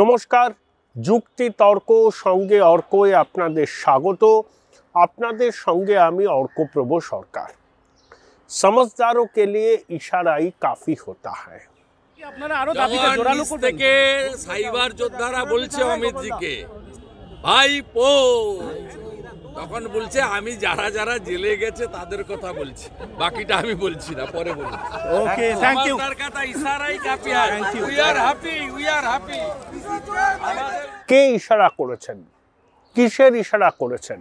নমস্কার যুক্তি তর্ক সঙ্গে অর্কয়ে আপনাদের স্বাগত আপনাদের সঙ্গে আমি অর্কপ্রভ সরকার সমঝদারও কে লিয়ে ইশারাই কাফি হতা হ্যায় সাইবার যোদ্ধারা বলছে অমিত জিকে ভাই পো তখন বলছে আমি যারা যারা জেলে গেছে তাদের কথা বলছি বাকিটা আমি বলছি না পরে বলছি ওকে থ্যাংক ইউ আর কে ইশারা করেছেন কিসের ইশারা করেছেন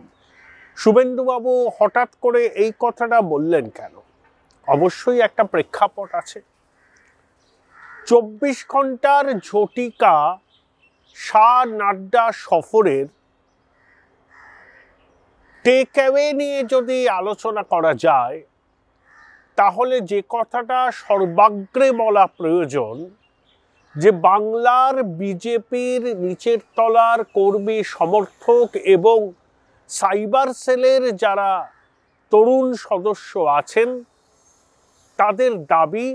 শুভেন্দুবাবু হঠাৎ করে এই কথাটা বললেন কেন অবশ্যই একটা প্রেক্ষাপট আছে চব্বিশ ঘন্টার ঝটিকা সা নাড্ডা সফরের টেক অ্যাওয়ে নিয়ে যদি আলোচনা করা যায় তাহলে যে কথাটা সর্বাগ্রে বলা প্রয়োজন যে বাংলার বিজেপির নিচের তলার কর্মী সমর্থক এবং সাইবার সেলের যারা তরুণ সদস্য আছেন তাদের দাবি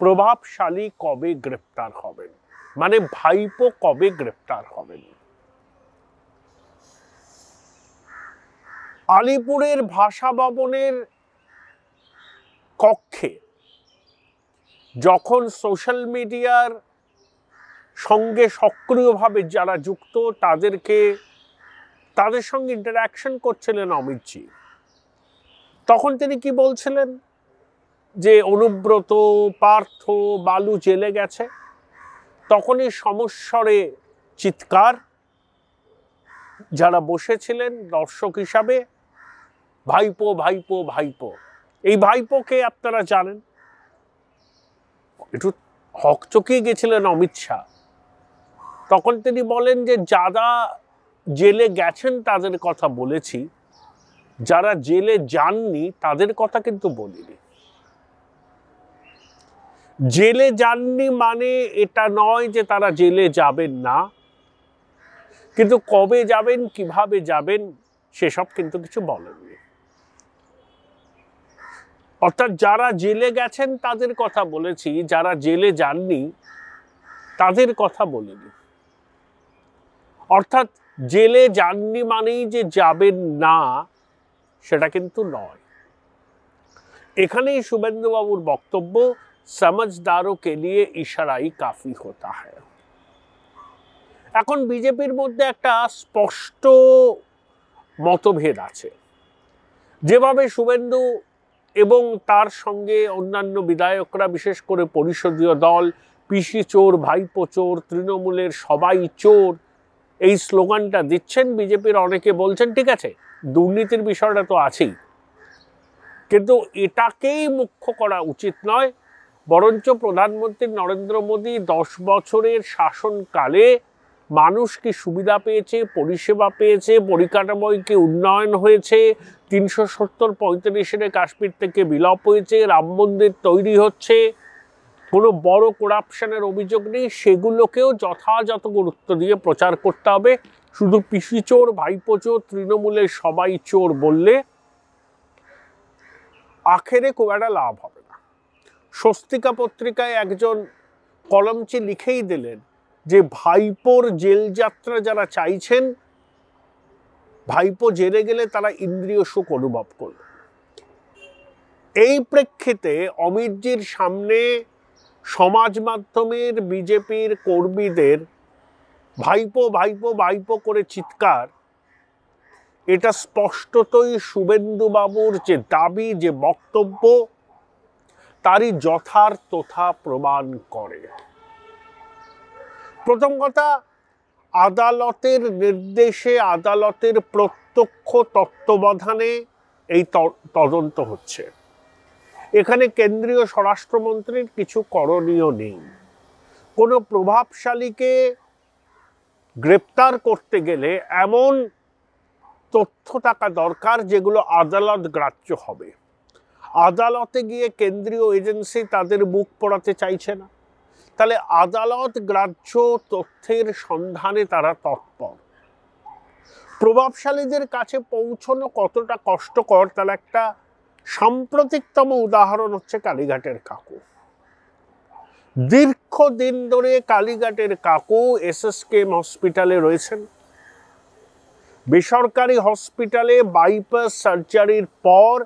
প্রভাবশালী কবে গ্রেপ্তার হবেন মানে ভাইপো কবে গ্রেপ্তার হবেন আলিপুরের ভাষা ভবনের কক্ষে যখন সোশ্যাল মিডিয়ার সঙ্গে সক্রিয়ভাবে যারা যুক্ত তাদেরকে তাদের সঙ্গে ইন্টারাকশন করছিলেন অমিতজি তখন তিনি কি বলছিলেন যে অনুব্রত পার্থ বালু জেলে গেছে তখনই সমস্বরে চিৎকার যারা বসেছিলেন দর্শক হিসাবে ভাইপো ভাইপো ভাইপো এই ভাইপোকে আপনারা জানেন একটু হকচকিয়ে গেছিলেন অমিত শাহ তখন তিনি বলেন যে যারা জেলে গেছেন তাদের কথা বলেছি যারা জেলে যাননি তাদের কথা কিন্তু বলিনি জেলে যাননি মানে এটা নয় যে তারা জেলে যাবেন না কিন্তু কবে যাবেন কিভাবে যাবেন সেসব কিন্তু কিছু বলেননি অর্থাৎ যারা জেলে গেছেন তাদের কথা বলেছি যারা জেলে যাননি তাদের কথা বলেনি অর্থাৎ জেলে যাননি মানেই যে যাবেন না সেটা কিন্তু নয় এখানেই শুভেন্দুবাবুর বক্তব্য সমঝদারও নিয়ে ইশারাই কাফি হতা হয় এখন বিজেপির মধ্যে একটা স্পষ্ট মতভেদ আছে যেভাবে শুভেন্দু এবং তার সঙ্গে অন্যান্য বিধায়করা বিশেষ করে পরিষদীয় দল পিসি চোর ভাইপো চোর তৃণমূলের সবাই চোর এই স্লোগানটা দিচ্ছেন বিজেপির অনেকে বলছেন ঠিক আছে দুর্নীতির বিষয়টা তো আছেই কিন্তু এটাকেই মুখ্য করা উচিত নয় বরঞ্চ প্রধানমন্ত্রী নরেন্দ্র মোদী দশ বছরের শাসনকালে মানুষ কি সুবিধা পেয়েছে পরিষেবা পেয়েছে পরিকাঠামোয় কি উন্নয়ন হয়েছে তিনশো সত্তর পঁয়ত্রিশ সালে কাশ্মীর থেকে বিলোপ হয়েছে রাম মন্দির তৈরি হচ্ছে কোনো বড় করাপশানের অভিযোগ নেই সেগুলোকেও যথাযথ গুরুত্ব দিয়ে প্রচার করতে হবে শুধু পিসি চোর ভাইপো চোর তৃণমূলের সবাই চোর বললে আখেরে খুব একটা লাভ হবে না স্বস্তিকা পত্রিকায় একজন কলমচি লিখেই দিলেন যে ভাইপোর জেল যাত্রা যারা চাইছেন ভাইপো জেলে গেলে তারা ইন্দ্রিয় সুখ অনুভব করল এই প্রেক্ষিতে অমিতজির সামনে সমাজ মাধ্যমের বিজেপির কর্মীদের ভাইপো ভাইপো ভাইপো করে চিৎকার এটা স্পষ্টতই শুভেন্দুবাবুর যে দাবি যে বক্তব্য তারই যথার্থতা প্রমাণ করে প্রথম কথা আদালতের নির্দেশে আদালতের প্রত্যক্ষ তত্ত্বাবধানে এই তদন্ত হচ্ছে এখানে কেন্দ্রীয় স্বরাষ্ট্রমন্ত্রীর কিছু করণীয় নেই কোনো প্রভাবশালীকে গ্রেপ্তার করতে গেলে এমন তথ্য থাকা দরকার যেগুলো আদালত গ্রাহ্য হবে আদালতে গিয়ে কেন্দ্রীয় এজেন্সি তাদের মুখ পড়াতে চাইছে না তাহলে আদালত গ্রাহ্য তথ্যের সন্ধানে তারা তৎপর প্রভাবশালীদের কাছে পৌঁছানো কতটা কষ্টকর তার একটা সাম্প্রতিকতম উদাহরণ হচ্ছে কালীঘাটের কাকু দীর্ঘদিন ধরে কালীঘাটের কাকু এসএসকেএম হসপিটালে রয়েছেন বেসরকারি হসপিটালে বাইপাস সার্জারির পর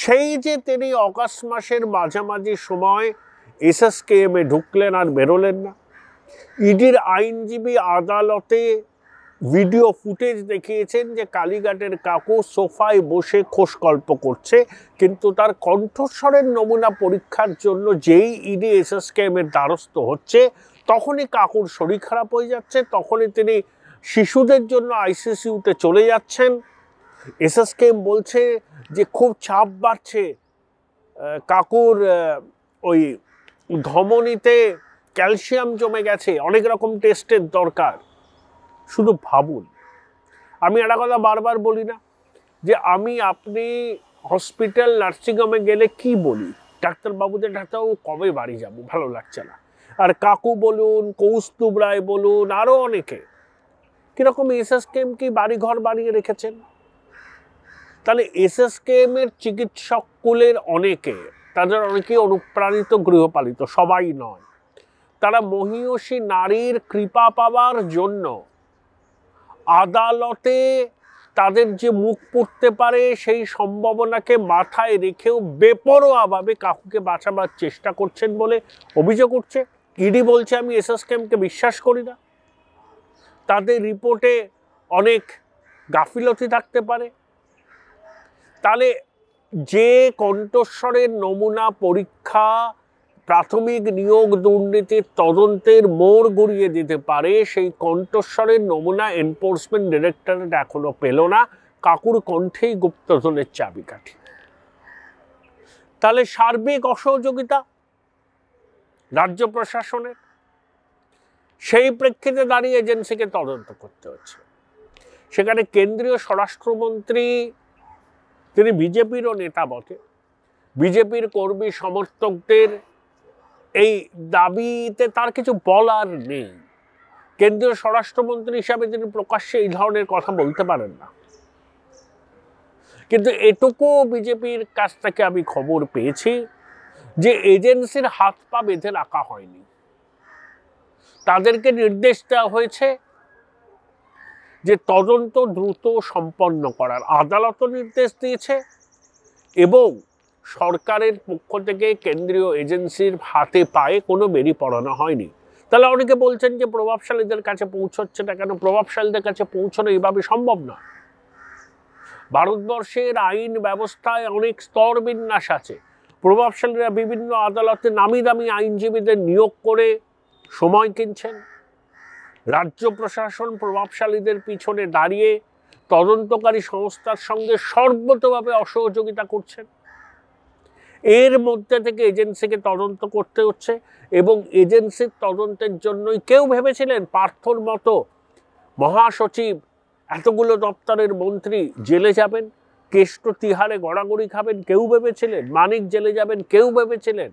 সেই যে তিনি অগাস্ট মাসের মাঝামাঝি সময় এ ঢুকলেন আর বেরোলেন না ইডির আইনজীবী আদালতে ভিডিও ফুটেজ দেখিয়েছেন যে কালীঘাটের কাকু সোফায় বসে খোসকল্প করছে কিন্তু তার কণ্ঠস্বরের নমুনা পরীক্ষার জন্য যেই ইডি এর দ্বারস্থ হচ্ছে তখনই কাকুর শরীর খারাপ হয়ে যাচ্ছে তখনই তিনি শিশুদের জন্য আইসিসিউতে চলে যাচ্ছেন এম বলছে যে খুব চাপ বাড়ছে কাকুর ওই ধমনীতে ক্যালসিয়াম জমে গেছে অনেক রকম টেস্টের দরকার শুধু ভাবুন আমি একটা কথা বারবার বলি না যে আমি আপনি হসপিটাল নার্সিংহোমে গেলে কি বলি ডাক্তারবাবুদের ডাক্তারবাবু কবে বাড়ি যাব ভালো লাগছে না আর কাকু বলুন কৌস্তুব রায় বলুন আরও অনেকে কীরকম এসএসকেএম কি বাড়ি ঘর বানিয়ে রেখেছেন তাহলে এসএসকেএমের চিকিৎসক কুলের অনেকে তাদের অনেকেই অনুপ্রাণিত গৃহপালিত সবাই নয় তারা মহিয়সী নারীর কৃপা পাওয়ার জন্য আদালতে তাদের যে মুখ পুড়তে পারে সেই সম্ভাবনাকে মাথায় রেখেও বেপরোয়াভাবে কাকুকে বাঁচাবার চেষ্টা করছেন বলে অভিযোগ উঠছে ইডি বলছে আমি এস এস কেমকে বিশ্বাস করি না তাদের রিপোর্টে অনেক গাফিলতি থাকতে পারে তাহলে যে কণ্ঠস্বরের নমুনা পরীক্ষা প্রাথমিক নিয়োগ দুর্নীতির তদন্তের মোড় গড়িয়ে দিতে পারে সেই কণ্ঠস্বরের নমুনা এনফোর্সমেন্ট ডিরেক্টরেট এখনো পেল না কাকুর কণ্ঠেই গুপ্তধনের চাবিকাঠি তাহলে সার্বিক অসহযোগিতা রাজ্য প্রশাসনের সেই প্রেক্ষিতে দাঁড়িয়ে এজেন্সিকে তদন্ত করতে হচ্ছে সেখানে কেন্দ্রীয় স্বরাষ্ট্রমন্ত্রী তিনি বিজেপিরও নেতা বটে বিজেপির কর্মী সমর্থকদের এই দাবিতে তার কিছু বলার নেই কেন্দ্রীয় স্বরাষ্ট্রমন্ত্রী হিসাবে তিনি প্রকাশ্যে এই ধরনের কথা বলতে পারেন না কিন্তু এটুকু বিজেপির কাছ থেকে আমি খবর পেয়েছি যে এজেন্সির হাত পা বেঁধে রাখা হয়নি তাদেরকে নির্দেশ দেওয়া হয়েছে যে তদন্ত দ্রুত সম্পন্ন করার আদালতও নির্দেশ দিয়েছে এবং সরকারের পক্ষ থেকে কেন্দ্রীয় এজেন্সির হাতে পায়ে কোনো বেরি পড়ানো হয়নি তাহলে অনেকে বলছেন যে প্রভাবশালীদের কাছে পৌঁছচ্ছে না কেন প্রভাবশালীদের কাছে পৌঁছানো এইভাবে সম্ভব না ভারতবর্ষের আইন ব্যবস্থায় অনেক স্তর বিন্যাস আছে প্রভাবশালীরা বিভিন্ন আদালতে নামি দামি আইনজীবীদের নিয়োগ করে সময় কিনছেন রাজ্য প্রশাসন প্রভাবশালীদের পিছনে দাঁড়িয়ে তদন্তকারী সংস্থার সঙ্গে সর্বতভাবে অসহযোগিতা করছেন এর মধ্যে থেকে এজেন্সিকে তদন্ত করতে হচ্ছে এবং এজেন্সির তদন্তের জন্যই কেউ ভেবেছিলেন পার্থর মতো মহাসচিব এতগুলো দপ্তরের মন্ত্রী জেলে যাবেন কেষ্ট তিহারে গড়াগড়ি খাবেন কেউ ভেবেছিলেন মানিক জেলে যাবেন কেউ ভেবেছিলেন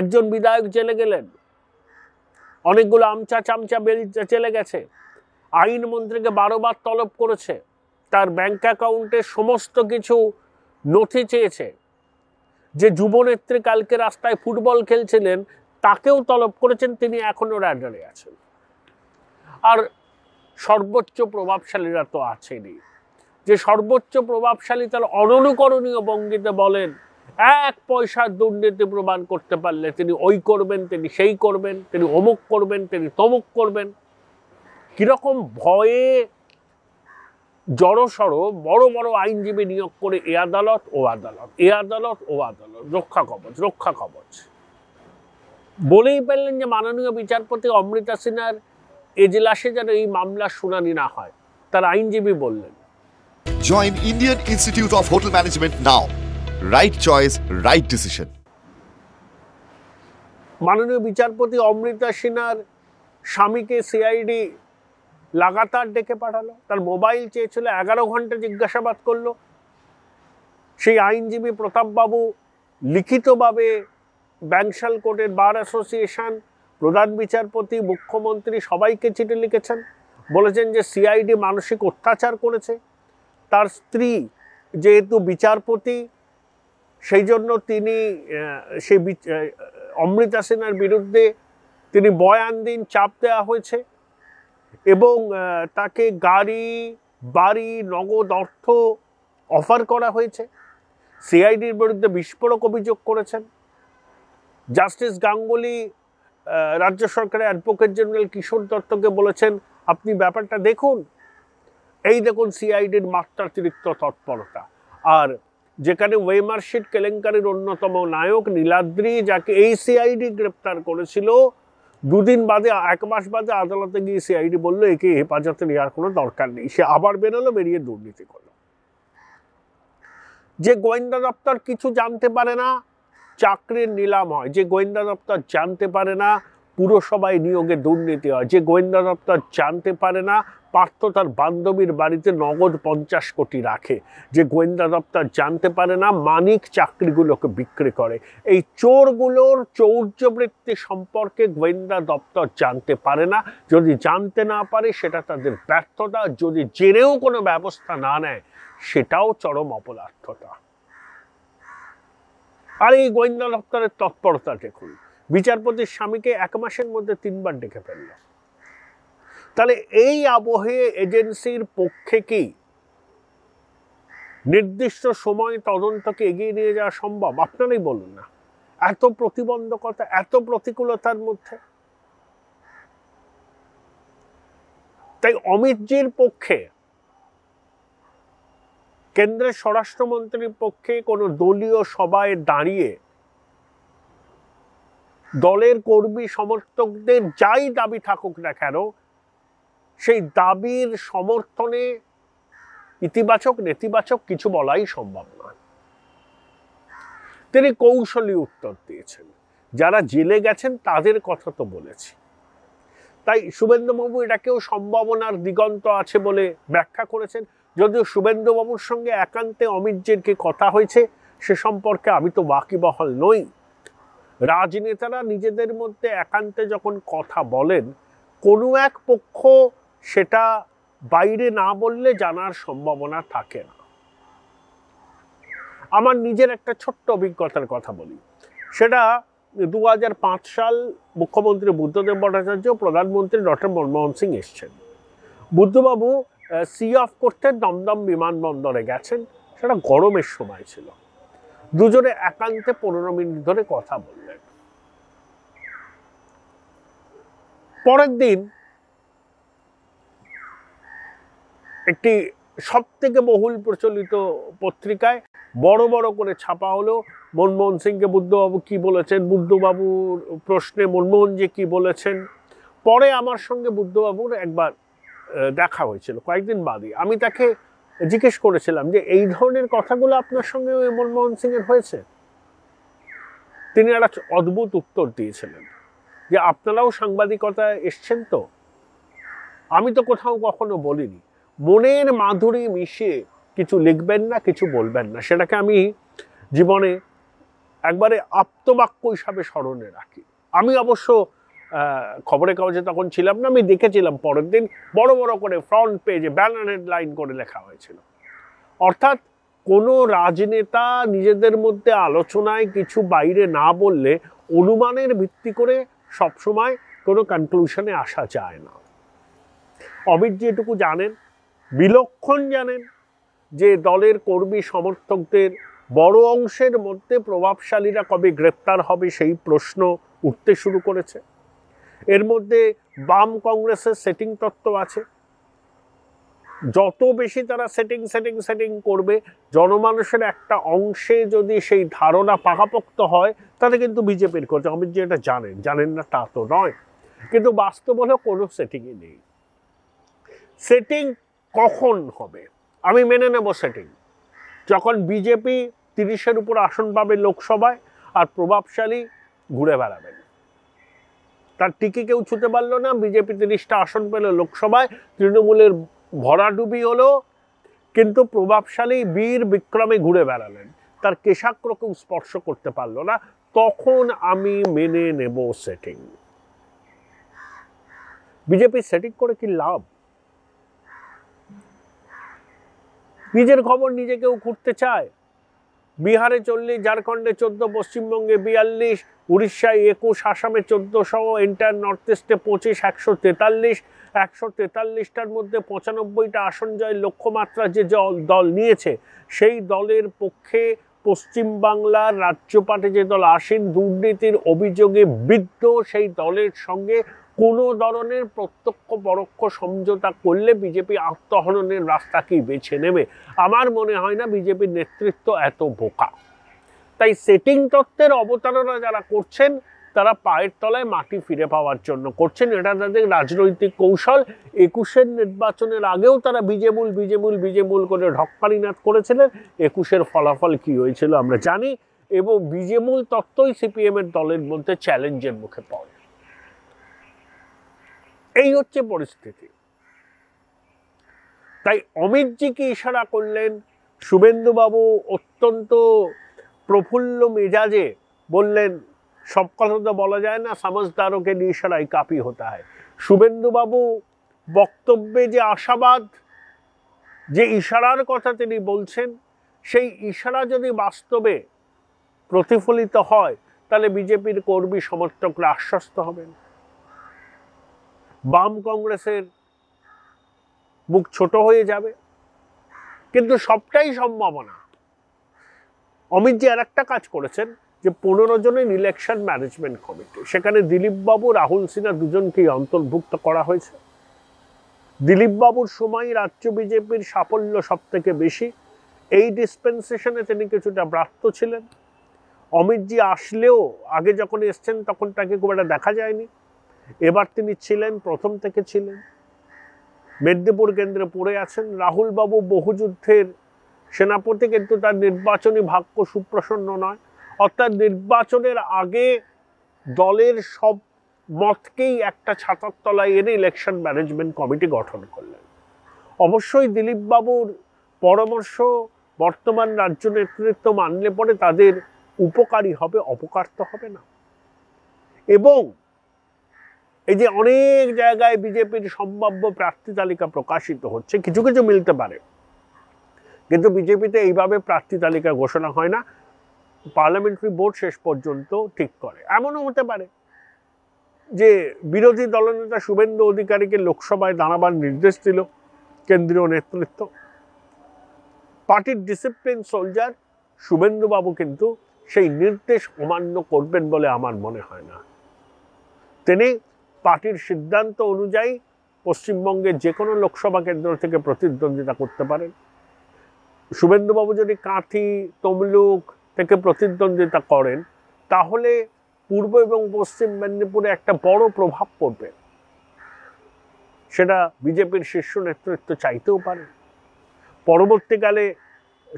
একজন বিধায়ক জেলে গেলেন অনেকগুলো আমচা চামচা বেরিয়ে চলে গেছে আইন মন্ত্রীকে বারোবার তলব করেছে তার ব্যাংক অ্যাকাউন্টে সমস্ত কিছু নথি চেয়েছে যে যুবনেত্রী কালকে রাস্তায় ফুটবল খেলছিলেন তাকেও তলব করেছেন তিনি এখনও র্যাডারে আছেন আর সর্বোচ্চ প্রভাবশালীরা তো আছেনই যে সর্বোচ্চ প্রভাবশালী তার অননুকরণীয় ভঙ্গিতে বলেন এক পয়সার দুর্নীতি প্রমাণ করতে পারলে তিনি ওই করবেন তিনি সেই করবেন তিনি অমুক করবেন তিনি তমুক করবেন কিরকম ভয়ে জড়সড় বড় বড় আইনজীবী নিয়োগ করে এ আদালত ও আদালত এ আদালত ও আদালত রক্ষা কবচ রক্ষা কবচ বলেই পেলেন যে মাননীয় বিচারপতি অমৃতা সিনহার এজলাসে যেন এই মামলার শুনানি না হয় তার আইনজীবী বললেন join Indian Institute of Hotel Management now right choice right decision মাননীয় বিচারপতি অমৃতা সিনহার স্বামীকে সিআইডি লাগাতার ডেকে পাঠালো তার মোবাইল চেয়েছিল এগারো ঘন্টা জিজ্ঞাসাবাদ করলো সেই আইনজীবী প্রতাপবাবু লিখিতভাবে ব্যাংশাল কোর্টের বার অ্যাসোসিয়েশন প্রধান বিচারপতি মুখ্যমন্ত্রী সবাইকে চিঠি লিখেছেন বলেছেন যে সিআইডি মানসিক অত্যাচার করেছে তার স্ত্রী যেহেতু বিচারপতি সেই জন্য তিনি সেই অমৃতা সেনার বিরুদ্ধে তিনি বয়ান দিন চাপ দেওয়া হয়েছে এবং তাকে গাড়ি বাড়ি নগদ অর্থ অফার করা হয়েছে সিআইডির বিরুদ্ধে বিস্ফোরক অভিযোগ করেছেন জাস্টিস গাঙ্গুলি রাজ্য সরকারের অ্যাডভোকেট জেনারেল কিশোর দত্তকে বলেছেন আপনি ব্যাপারটা দেখুন এই দেখুন সিআইডির মাত্রাতিরিক্ত তৎপরতা আর যেখানে ওয়েমার্শিট কেলেঙ্কারির অন্যতম নায়ক নীলাদ্রি যাকে এই সিআইডি গ্রেপ্তার করেছিল দুদিন বাদে এক মাস বাদে আদালতে গিয়ে সিআইডি বললো একে হেফাজতে নেওয়ার কোনো দরকার নেই সে আবার বেরোলো বেরিয়ে দুর্নীতি করলো যে গোয়েন্দা দপ্তর কিছু জানতে পারে না চাকরির নিলাম হয় যে গোয়েন্দা দপ্তর জানতে পারে না পুরসভায় নিয়োগে দুর্নীতি হয় যে গোয়েন্দা দপ্তর জানতে পারে না পার্থ তার বান্ধবীর বাড়িতে নগদ পঞ্চাশ কোটি রাখে যে গোয়েন্দা দপ্তর জানতে পারে না মানিক চাকরিগুলোকে বিক্রি করে এই চোরগুলোর চৌর্যবৃত্তি সম্পর্কে গোয়েন্দা দপ্তর জানতে পারে না যদি জানতে না পারে সেটা তাদের ব্যর্থতা যদি জেনেও কোনো ব্যবস্থা না নেয় সেটাও চরম অপদার্থতা আর এই গোয়েন্দা দপ্তরের তৎপরতা দেখুন বিচারপতির স্বামীকে এক মাসের মধ্যে তিনবার ডেকে ফেললাম তাহলে এই আবহে এজেন্সির পক্ষে কি নির্দিষ্ট সময় তদন্তকে এগিয়ে নিয়ে যাওয়া সম্ভব আপনারাই বলুন না এত প্রতিবন্ধকতা এত প্রতিকূলতার মধ্যে তাই অমিতজির পক্ষে কেন্দ্রের স্বরাষ্ট্রমন্ত্রীর পক্ষে কোনো দলীয় সভায় দাঁড়িয়ে দলের কর্মী সমর্থকদের যাই দাবি থাকুক না কেন সেই দাবির সমর্থনে ইতিবাচক নেতিবাচক কিছু বলাই সম্ভব নয় তিনি কৌশলী উত্তর দিয়েছেন যারা জেলে গেছেন তাদের কথা তো বলেছি তাই শুভেন্দুবাবু এটাকেও সম্ভাবনার দিগন্ত আছে বলে ব্যাখ্যা করেছেন যদিও শুভেন্দুবাবুর সঙ্গে একান্তে অমিতজের কি কথা হয়েছে সে সম্পর্কে আমি তো বাকিবহল নই রাজনেতারা নিজেদের মধ্যে একান্তে যখন কথা বলেন কোনো এক পক্ষ সেটা বাইরে না বললে জানার সম্ভাবনা থাকে না আমার নিজের একটা ছোট্ট অভিজ্ঞতার কথা বলি সেটা দু সাল মুখ্যমন্ত্রী বুদ্ধদেব ভট্টাচার্য প্রধানমন্ত্রী ডক্টর মনমোহন সিং এসছেন বুদ্ধবাবু সি অফ করতে দমদম বিমানবন্দরে গেছেন সেটা গরমের সময় ছিল দুজনে একান্তে পনেরো মিনিট ধরে কথা বললেন পরের দিন একটি সবথেকে বহুল প্রচলিত পত্রিকায় বড় বড় করে ছাপা হলো মনমোহন সিংকে বুদ্ধবাবু কি বলেছেন বুদ্ধবাবুর প্রশ্নে মনমোহন যে কি বলেছেন পরে আমার সঙ্গে বুদ্ধবাবুর একবার দেখা হয়েছিল কয়েকদিন বাদে আমি তাকে জিজ্ঞেস করেছিলাম যে এই ধরনের কথাগুলো আপনার সঙ্গে ওই মনমোহন সিংয়ের হয়েছে তিনি একটা অদ্ভুত উত্তর দিয়েছিলেন যে আপনারাও সাংবাদিকতায় এসছেন তো আমি তো কোথাও কখনো বলিনি মনের মাধুরী মিশে কিছু লিখবেন না কিছু বলবেন না সেটাকে আমি জীবনে একবারে আপ্তবাক্য হিসাবে স্মরণে রাখি আমি অবশ্য খবরের কাগজে তখন ছিলাম না আমি দেখেছিলাম পরের দিন বড় বড় করে ফ্রন্ট পেজে ব্যানার লাইন করে লেখা হয়েছিল অর্থাৎ কোনো রাজনেতা নিজেদের মধ্যে আলোচনায় কিছু বাইরে না বললে অনুমানের ভিত্তি করে সবসময় কোনো কনক্লুশনে আসা যায় না অমিত যেটুকু জানেন বিলক্ষণ জানেন যে দলের কর্মী সমর্থকদের বড় অংশের মধ্যে প্রভাবশালীরা কবে গ্রেপ্তার হবে সেই প্রশ্ন উঠতে শুরু করেছে এর মধ্যে বাম কংগ্রেসের সেটিং তত্ত্ব আছে যত বেশি তারা সেটিং সেটিং সেটিং করবে জনমানুষের একটা অংশে যদি সেই ধারণা পাকাপোক্ত হয় তাতে কিন্তু বিজেপির করছে অমিত জি এটা জানেন জানেন না তা তো নয় কিন্তু বাস্তব হলেও কোনো সেটিংই নেই সেটিং কখন হবে আমি মেনে নেব সেটিং যখন বিজেপি তিরিশের উপর আসন পাবে লোকসভায় আর প্রভাবশালী ঘুরে বেড়াবেন তার টিকি কেউ ছুতে পারলো না বিজেপি তিরিশটা আসন পেল লোকসভায় তৃণমূলের ভরাডুবি হলো কিন্তু প্রভাবশালী বীর বিক্রমে ঘুরে বেড়ালেন তার কেশাক্রকেও স্পর্শ করতে পারলো না তখন আমি মেনে নেব সেটিং বিজেপি সেটিং করে কি লাভ নিজের খবর নিজে কেউ করতে চায় বিহারে চল্লিশ ঝাড়খণ্ডে চোদ্দো পশ্চিমবঙ্গে বিয়াল্লিশ উড়িষ্যায় একুশ আসামে সহ এন্টার নর্থ ইস্টে পঁচিশ একশো তেতাল্লিশ একশো তেতাল্লিশটার মধ্যে পঁচানব্বইটা আসন জয়ের লক্ষ্যমাত্রা যে দল নিয়েছে সেই দলের পক্ষে পশ্চিমবাংলার রাজ্যপাটে যে দল আসেন দুর্নীতির অভিযোগে বৃদ্ধ সেই দলের সঙ্গে কোনো ধরনের প্রত্যক্ষ পরোক্ষ সমঝোতা করলে বিজেপি আত্মহননের কি বেছে নেবে আমার মনে হয় না বিজেপির নেতৃত্ব এত বোকা তাই সেটিং তত্ত্বের অবতারণা যারা করছেন তারা পায়ের তলায় মাটি ফিরে পাওয়ার জন্য করছেন এটা তাদের রাজনৈতিক কৌশল একুশের নির্বাচনের আগেও তারা বিজেমূল বিজেমূল বিজেমূল করে ঢক্কারিনাথ করেছিলেন একুশের ফলাফল কি হয়েছিল আমরা জানি এবং বিজেমূল তত্ত্বই সিপিএমের দলের মধ্যে চ্যালেঞ্জের মুখে পড়ে এই হচ্ছে পরিস্থিতি তাই অমিতজিকে ইশারা করলেন শুভেন্দুবাবু অত্যন্ত প্রফুল্ল মেজাজে বললেন সব কথা তো বলা যায় না সমাজদারকে নিশারাই কাপি হতে হয় শুভেন্দুবাবু বক্তব্যে যে আশাবাদ যে ইশারার কথা তিনি বলছেন সেই ইশারা যদি বাস্তবে প্রতিফলিত হয় তাহলে বিজেপির কর্মী সমর্থকরা আশ্বস্ত হবেন বাম কংগ্রেসের মুখ ছোট হয়ে যাবে কিন্তু সবটাই সম্ভাবনা অমিত জি আর একটা কাজ করেছেন যে পনেরো জনের ইলেকশন ম্যানেজমেন্ট কমিটি সেখানে দিলীপবাবু রাহুল সিনহা দুজনকেই অন্তর্ভুক্ত করা হয়েছে দিলীপবাবুর সময় রাজ্য বিজেপির সাফল্য সব থেকে বেশি এই ডিসপেন্সেশনে তিনি কিছুটা ব্রাত্য ছিলেন অমিতজি আসলেও আগে যখন এসছেন তখন তাকে খুব একটা দেখা যায়নি এবার তিনি ছিলেন প্রথম থেকে ছিলেন মেদিনীপুর কেন্দ্রে পড়ে আছেন রাহুলবাবু বহুযুদ্ধের সেনাপতি কিন্তু তার নির্বাচনী ভাগ্য সুপ্রসন্ন নয় অর্থাৎ নির্বাচনের আগে দলের সব মতকেই একটা ছাতার তলায় এনে ইলেকশন ম্যানেজমেন্ট কমিটি গঠন করলেন অবশ্যই দিলীপবাবুর পরামর্শ বর্তমান রাজ্য নেতৃত্ব মানলে পরে তাদের উপকারী হবে অপকার তো হবে না এবং এই যে অনেক জায়গায় বিজেপির সম্ভাব্য প্রার্থী তালিকা প্রকাশিত হচ্ছে কিছু কিছু মিলতে পারে কিন্তু বিজেপিতে এইভাবে প্রার্থী তালিকা ঘোষণা হয় না পার্লামেন্টারি বোর্ড শেষ পর্যন্ত ঠিক করে এমনও হতে পারে যে বিরোধী দলনেতা শুভেন্দু অধিকারীকে লোকসভায় দাঁড়াবার নির্দেশ দিল কেন্দ্রীয় নেতৃত্ব পার্টির ডিসিপ্লিন সোলজার শুভেন্দুবাবু কিন্তু সেই নির্দেশ অমান্য করবেন বলে আমার মনে হয় না তিনি পার্টির সিদ্ধান্ত অনুযায়ী পশ্চিমবঙ্গের যে কোনো লোকসভা কেন্দ্র থেকে প্রতিদ্বন্দ্বিতা করতে পারেন শুভেন্দুবাবু যদি কাঁথি তমলুক থেকে প্রতিদ্বন্দ্বিতা করেন তাহলে পূর্ব এবং পশ্চিম মেদিনীপুরে একটা বড় প্রভাব পড়বে সেটা বিজেপির শীর্ষ নেতৃত্ব চাইতেও পারে পরবর্তীকালে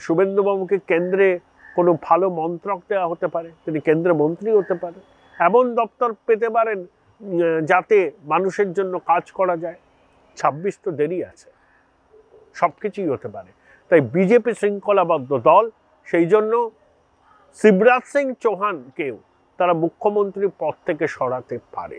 শুভেন্দুবাবুকে কেন্দ্রে কোনো ভালো মন্ত্রক দেওয়া হতে পারে তিনি কেন্দ্রে মন্ত্রী হতে পারে এমন দপ্তর পেতে পারেন যাতে মানুষের জন্য কাজ করা যায় ছাব্বিশ তো দেরি আছে সব কিছুই হতে পারে তাই বিজেপি শৃঙ্খলাবদ্ধ দল সেই জন্য শিবরাজ সিং চৌহানকেও তারা মুখ্যমন্ত্রীর পদ থেকে সরাতে পারে